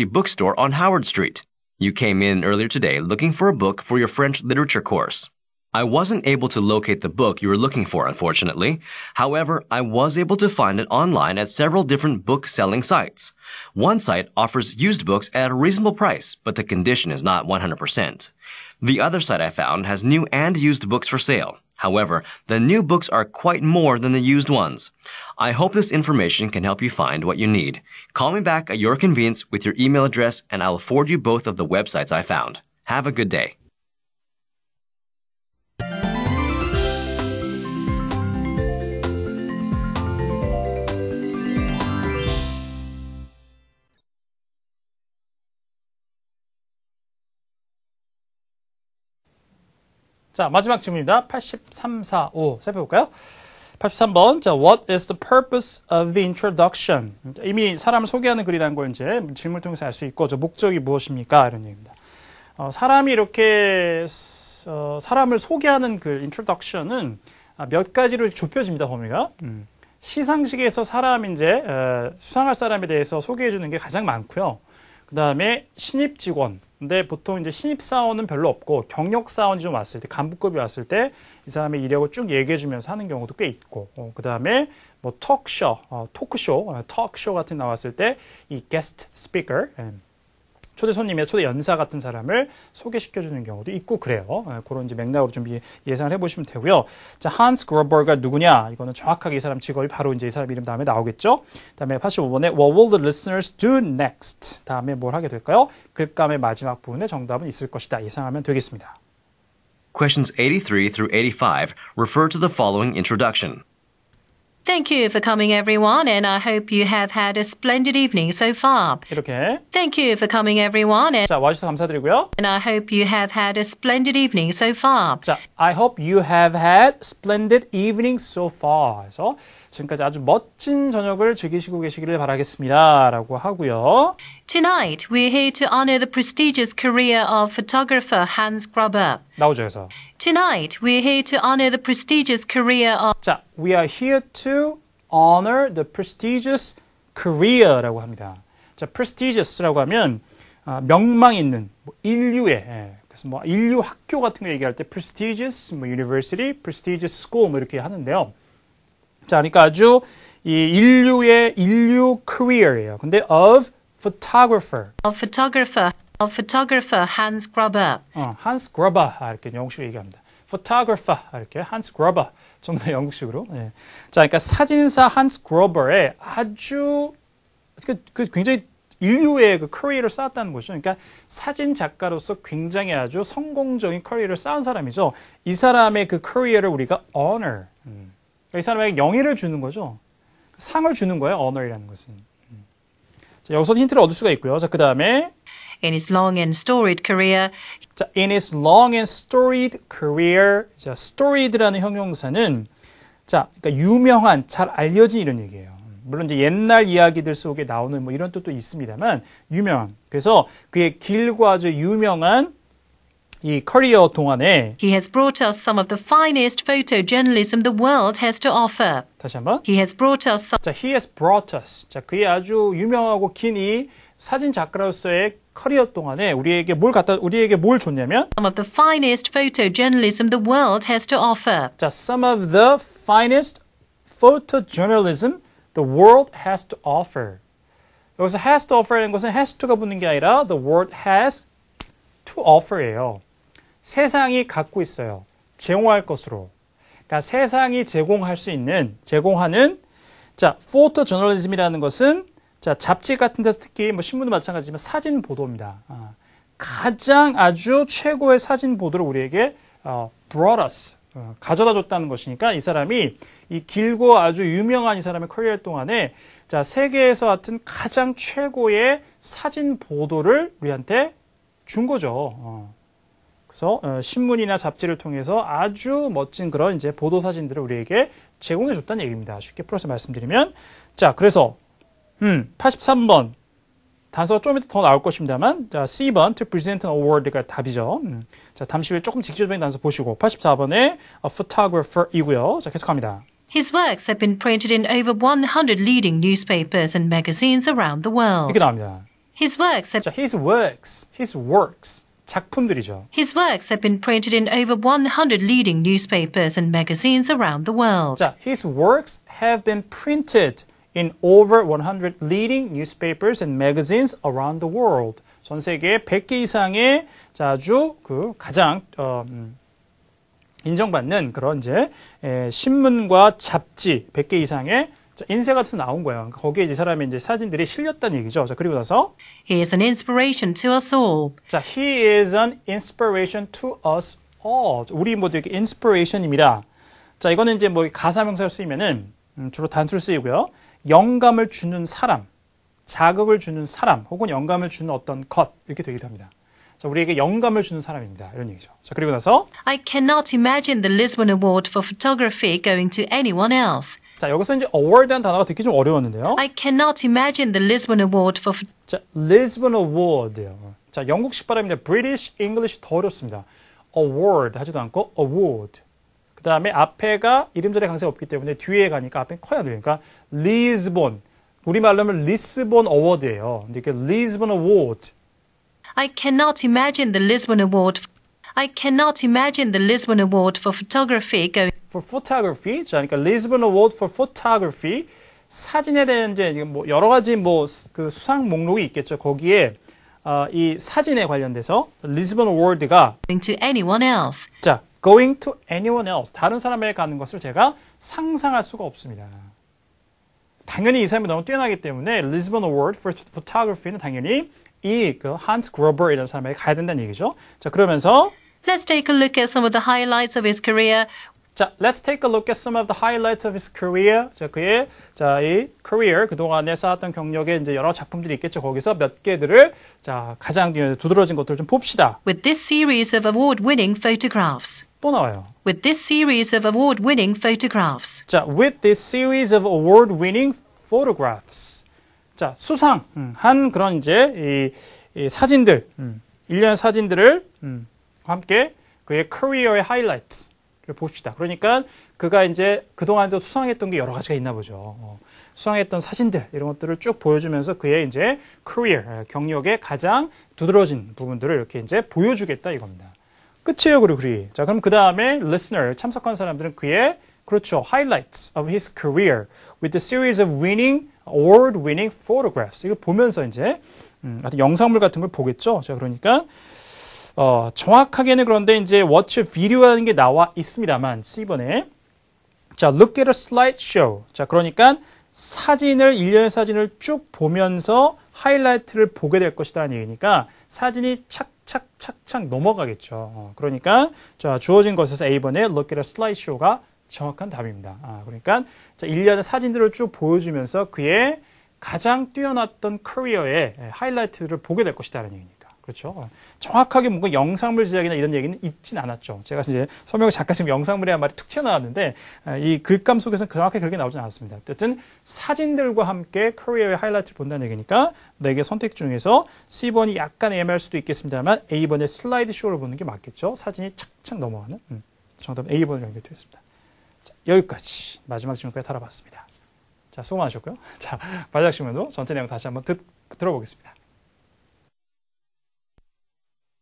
the bookstore on Howard Street. You came in earlier today looking for a book for your French literature course. I wasn't able to locate the book you were looking for, unfortunately. However, I was able to find it online at several different book selling sites. One site offers used books at a reasonable price, but the condition is not 100%. The other site I found has new and used books for sale. However, the new books are quite more than the used ones. I hope this information can help you find what you need. Call me back at your convenience with your email address and I'll forward you both of the websites I found. Have a good day. 자, 마지막 질문입니다. 83, 4, 5 살펴볼까요? 83번. 자, what is the purpose of the introduction? 이미 사람을 소개하는 글이라는 걸 이제 질문을 통해서 알 수 있고, 저 목적이 무엇입니까? 이런 얘기입니다. 어, 사람이 이렇게 어, 사람을 소개하는 글, introduction은 아, 몇 가지로 좁혀집니다, 범위가. 음. 시상식에서 사람 이제 수상할 사람에 대해서 소개해 주는 게 가장 많고요. 그다음에 신입 직원, 근데 보통 이제 신입사원은 별로 없고 경력사원이 좀 왔을 때 간부급이 왔을 때 이 사람의 이력을 쭉 얘기해주면서 하는 경우도 꽤 있고 어, 그 다음에 뭐 턱쇼, 어, 토크쇼, 어, 턱쇼 같은 나왔을 때 이 게스트 스피커 초대 손님의 초대 연사 같은 사람을 소개시켜 주는 경우도 있고 그래요. 예, 그런 이제 맥락으로 좀 예상을 해보시면 되고요. 자, 한스 그로버가 누구냐? 이거는 정확하게 이 사람 직업이 바로 이제 이 사람 이름 다음에 나오겠죠. 그다음에 85번에 What will the listeners do next? 다음에 뭘 하게 될까요? 글감의 마지막 부분에 정답은 있을 것이다 예상하면 되겠습니다. Questions 83 through 85 refer to the following introduction. Thank you for coming, everyone, and I hope you have had a splendid evening so far. 이렇게. Thank you for coming, everyone. And 자, 와주셔서 감사드리고요. And I hope you have had a splendid evening so far. 자, I hope you have had splendid evening so far. 그래서 지금까지 아주 멋진 저녁을 즐기시고 계시기를 바라겠습니다. 라고 하고요. Tonight, we're here to honor the prestigious career of photographer Hans Gruber. 나오죠, 그래서. Tonight, we're here to honor the prestigious career of. 자, we are here to honor the prestigious career라고 합니다. 자, prestigious라고 하면 아, 명망 있는 뭐 인류의 예. 그래서 뭐 인류 학교 같은 거 얘기할 때 prestigious, 뭐 university, prestigious school 뭐 이렇게 하는데요. 자, 그러니까 아주 이 인류의 인류 career예요. 근데 of photographer. of photographer. photographer Hans Gruber. 어, Hans Gruber 아, 이렇게 영국식으로 얘기합니다. photographer 아, 이렇게 Hans Gruber 좀더 영국식으로. 예. 자, 그러니까 사진사 Hans Gruber의 아주 그, 그 굉장히 인류의 그 커리어를 쌓았다는 거죠 그러니까 사진 작가로서 굉장히 아주 성공적인 커리어를 쌓은 사람이죠. 이 사람의 그 커리어를 우리가 honor. 음. 그러니까 이 사람에게 영예를 주는 거죠. 상을 주는 거예요. honor이라는 것은. 음. 자, 여기서 힌트를 얻을 수가 있고요. 자, 그 다음에 In his long and storied career. 자, in his long and storied career. 자, storied라는 형용사는 자, 그러니까 유명한, 잘 알려진 이런 얘기예요. 물론 이제 옛날 이야기들 속에 나오는 뭐 이런 뜻도 있습니다만 유명한. 그래서 그의 길과 아주 유명한 이 커리어 동안에 He has brought us some of the finest photojournalism the world has to offer. 다시 한번. He has brought us some... 자, he has brought us. 자, 그의 아주 유명하고 긴이 사진 작가로서의 커리어 동안에 우리에게 뭘 갖다 우리에게 뭘 줬냐면 some of the finest photojournalism the world has to offer. 자, some of the finest photojournalism the world has to offer. 여기서 has to offer라는 것은 has to가 붙는 게 아니라 the world has to offer예요. 세상이 갖고 있어요. 제공할 것으로. 그러니까 세상이 제공할 수 있는 제공하는 자, photojournalism이라는 것은 자, 잡지 같은 데서 특히 뭐 신문도 마찬가지지만 사진 보도입니다. 아, 가장 아주 최고의 사진 보도를 우리에게 어, brought us, 어, 가져다 줬다는 것이니까 이 사람이 이 길고 아주 유명한 이 사람의 커리어 동안에 자, 세계에서 같은 가장 최고의 사진 보도를 우리한테 준 거죠. 어. 그래서 어, 신문이나 잡지를 통해서 아주 멋진 그런 이제 보도 사진들을 우리에게 제공해 줬다는 얘기입니다. 쉽게 풀어서 말씀드리면 자, 그래서 음, 83번. 단서가 좀 이따 더 나올 것입니다만, 자, C번, to present an award가 답이죠. 음. 자, 잠시 후에 조금 직접적인 단서 보시고, 84번에 a photographer이고요. 자, 계속합니다. His works have been printed in over 100 leading newspapers and magazines around the world. 이게 나옵니다. His works have 자, his works, his works 작품들이죠. His works have been printed in over 100 leading newspapers and magazines around the world. 자, his works have been printed in over 100 leading newspapers and magazines around the world. 전 세계 100개 이상의 자주 그 가장 어, 음, 인정받는 그런 이제 에, 신문과 잡지 100개 이상의 인쇄 같은 나온 거예요. 그러니까 거기에 이 사람의 이제 사진들이 실렸다는 얘기죠. 자, 그리고 나서 He is an inspiration to us all. 자, he is an inspiration to us all. 우리 모두에게 inspiration입니다. 자, 이거는 이제 뭐 가사명사로 쓰이면은 음, 주로 단수로 쓰이고요. 영감을 주는 사람, 자극을 주는 사람, 혹은 영감을 주는 어떤 것 이렇게 되기도 합니다. 자, 우리에게 영감을 주는 사람입니다. 이런 얘기죠. 자, 그리고 나서 I cannot imagine the Lisbon Award for Photography going to anyone else. 자, 여기서 이제 award이라는 단어가 듣기 좀 어려웠는데요. I cannot imagine the Lisbon Award for 자, Lisbon Award요. 자, 영국식 발음인데 British English 더 어렵습니다. award 하지도 않고 award. 그 다음에 앞에가 이름절의 강세가 없기 때문에 뒤에 가니까 앞에 커야 돼요. 그러니까 리즈본. 우리말로 하면 리스본 어워드예요. 근데 이게 리즈본 어워드. I cannot imagine the Lisbon Award. I cannot imagine the Lisbon Award for photography going for photography. 자, 그러니까 Lisbon Award for photography. 사진에 대한 이제 뭐 여러 가지 뭐 그 수상 목록이 있겠죠. 거기에 어, 이 사진에 관련돼서 리즈본 어워드가 to anyone else. 자, going to anyone else 다른 사람에게 가는 것을 제가 상상할 수가 없습니다. 당연히 이 사람이 너무 뛰어나기 때문에 리즈번 어워드 for photography는 당연히 이그 한스 그로버라는 사람에게 가야 된다는 얘기죠. 자, 그러면서 Let's take a look at some of the highlights of his career. 자, let's take a look at some of the highlights of his career. 자, 그의 자, 이 career 그동안에 쌓았던 경력에 이제 여러 작품들이 있겠죠. 거기서 몇 개들을 자, 가장 두드러진 것들을 좀 봅시다. With this series of award-winning photographs. 또 나와요. With this series of award-winning photographs. 자, with this series of award-winning photographs. 자, 수상 음, 한 그런 이제 이, 이 사진들, 음. 일련 사진들을 음, 함께 그의 커리어의 하이라이트를 봅시다. 그러니까 그가 이제 그동안도 수상했던 게 여러 가지가 있나 보죠. 어, 수상했던 사진들 이런 것들을 쭉 보여주면서 그의 이제 커리어 경력의 가장 두드러진 부분들을 이렇게 이제 보여주겠다 이겁니다. 끝이에요, 그리고 그리. 자, 그럼 그 다음에 listener, 참석한 사람들은 그의 그렇죠. Highlights of his career with the series of winning, award-winning photographs. 이거 보면서 이제 음, 영상물 같은 걸 보겠죠. 자, 그러니까 어, 정확하게는 그런데 이제 watch video라는 게 나와 있습니다만 C번에 자, look at a slideshow. 자, 그러니까 사진을 일련의 사진을 쭉 보면서 하이라이트를 보게 될 것이라는 얘기니까 사진이 착 착착착 넘어가겠죠. 어, 그러니까 자 주어진 것에서 A번의 Look at a slideshow가 정확한 답입니다. 아, 그러니까 자, 일련의 사진들을 쭉 보여주면서 그의 가장 뛰어났던 커리어의 하이라이트를 예, 보게 될 것이다라는 얘기입니다. 그렇죠. 정확하게 뭔가 영상물 제작이나 이런 얘기는 있진 않았죠. 제가 이제 서명을 잠깐 지금 영상물이란 말이 툭 튀어나왔는데 아, 이 글감 속에서는 정확하게 그렇게 나오진 않았습니다. 어쨌든 사진들과 함께 커리어의 하이라이트를 본다는 얘기니까 네개 선택 중에서 C번이 약간 애매할 수도 있겠습니다만 A번의 슬라이드 쇼를 보는 게 맞겠죠. 사진이 착착 넘어가는 음, 그 정답 은 A번으로 연결되었습니다. 자, 여기까지 마지막 질문까지 달아봤습니다. 자, 수고 많으셨고요. 자, 마지막 질문도 전체 내용 다시 한번 듣, 들어보겠습니다.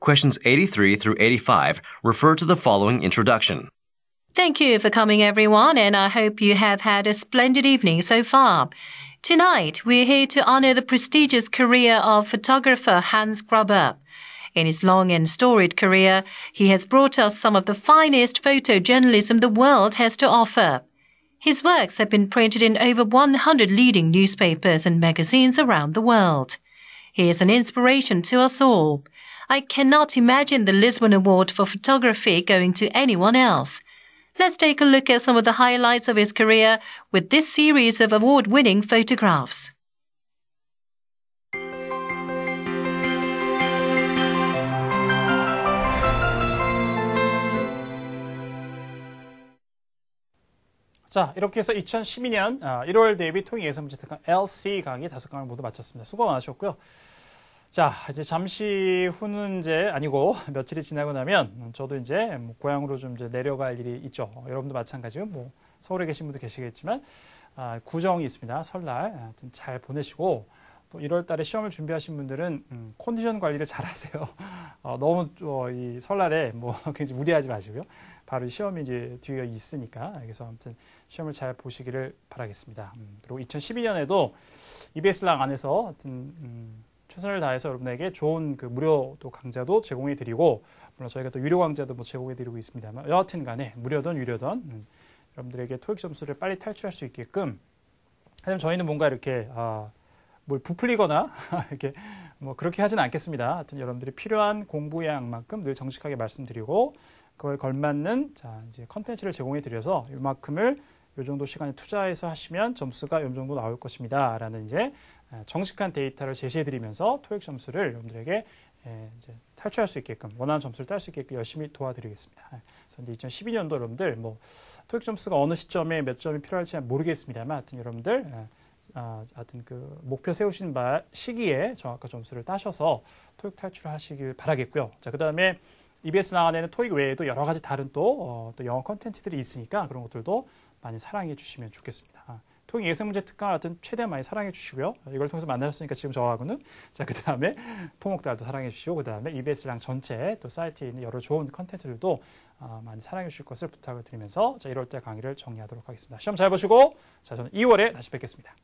Questions 83 through 85 refer to the following introduction. Thank you for coming, everyone, and I hope you have had a splendid evening so far. Tonight, we're here to honor the prestigious career of photographer Hans Gruber. In his long and storied career, he has brought us some of the finest photojournalism the world has to offer. His works have been printed in over 100 leading newspapers and magazines around the world. He is an inspiration to us all. I cannot imagine the Lisbon Award for Photography going to anyone else. Let's take a look at some of the highlights of his career with this series of award winning photographs. 자, 이렇게 해서 2012년 1월 대비 통일 예산 문제 LC 강의 5강을 모두 마쳤습니다. 수고 많으셨고요. 자, 이제 잠시 후는 이제 아니고 며칠이 지나고 나면 저도 이제 뭐 고향으로 좀 이제 내려갈 일이 있죠. 여러분도 마찬가지로 뭐 서울에 계신 분도 계시겠지만 아, 구정이 있습니다. 설날 하여튼 잘 보내시고 또 1월 달에 시험을 준비하신 분들은 음, 컨디션 관리를 잘 하세요. 어, 너무 어, 이 설날에 뭐 굉장히 무리하지 마시고요. 바로 시험이 이제 뒤에 있으니까 그래서 아무튼 시험을 잘 보시기를 바라겠습니다. 음, 그리고 2012년에도 EBS랑 안에서 하여튼 음, 최선을 다해서 여러분에게 좋은 그 무료 또 강좌도 제공해 드리고 물론 저희가 또 유료 강좌도 뭐 제공해 드리고 있습니다만 여하튼 간에 무료든 유료든 음, 여러분들에게 토익 점수를 빨리 탈출할 수 있게끔 하지만 저희는 뭔가 이렇게 아, 뭘 부풀리거나 이렇게 뭐 그렇게 하진 않겠습니다. 하여튼 여러분들이 필요한 공부양만큼 늘 정직하게 말씀드리고 그걸 걸맞는 자 이제 컨텐츠를 제공해 드려서 이만큼을 요 정도 시간에 투자해서 하시면 점수가 요 정도 나올 것입니다. 라는 이제 정식한 데이터를 제시해드리면서 토익 점수를 여러분들에게 이제 탈출할 수 있게끔 원하는 점수를 딸 수 있게끔 열심히 도와드리겠습니다. 예, 그래서 2012년도 여러분들 뭐 토익 점수가 어느 시점에 몇 점이 필요할지 모르겠습니다만 하여튼 여러분들 아, 하여튼 그 목표 세우신 바, 시기에 정확한 점수를 따셔서 토익 탈출하시길 을 바라겠고요. 자, 그 다음에 EBS 나가내는 토익 외에도 여러 가지 다른 또, 어, 또 영어 컨텐츠들이 있으니까 그런 것들도 많이 사랑해 주시면 좋겠습니다. 아, 통행 예세문제 특강 같은 최대한 많이 사랑해 주시고요. 이걸 통해서 만나셨으니까 지금 저하고는 자그 다음에 통옥달도 사랑해 주시고 그 다음에 EBS랑 전체 또 사이트에 있는 여러 좋은 컨텐츠들도 아, 많이 사랑해 주실 것을 부탁을 드리면서 자 1월 달 강의를 정리하도록 하겠습니다. 시험 잘 보시고 자 저는 2월에 다시 뵙겠습니다.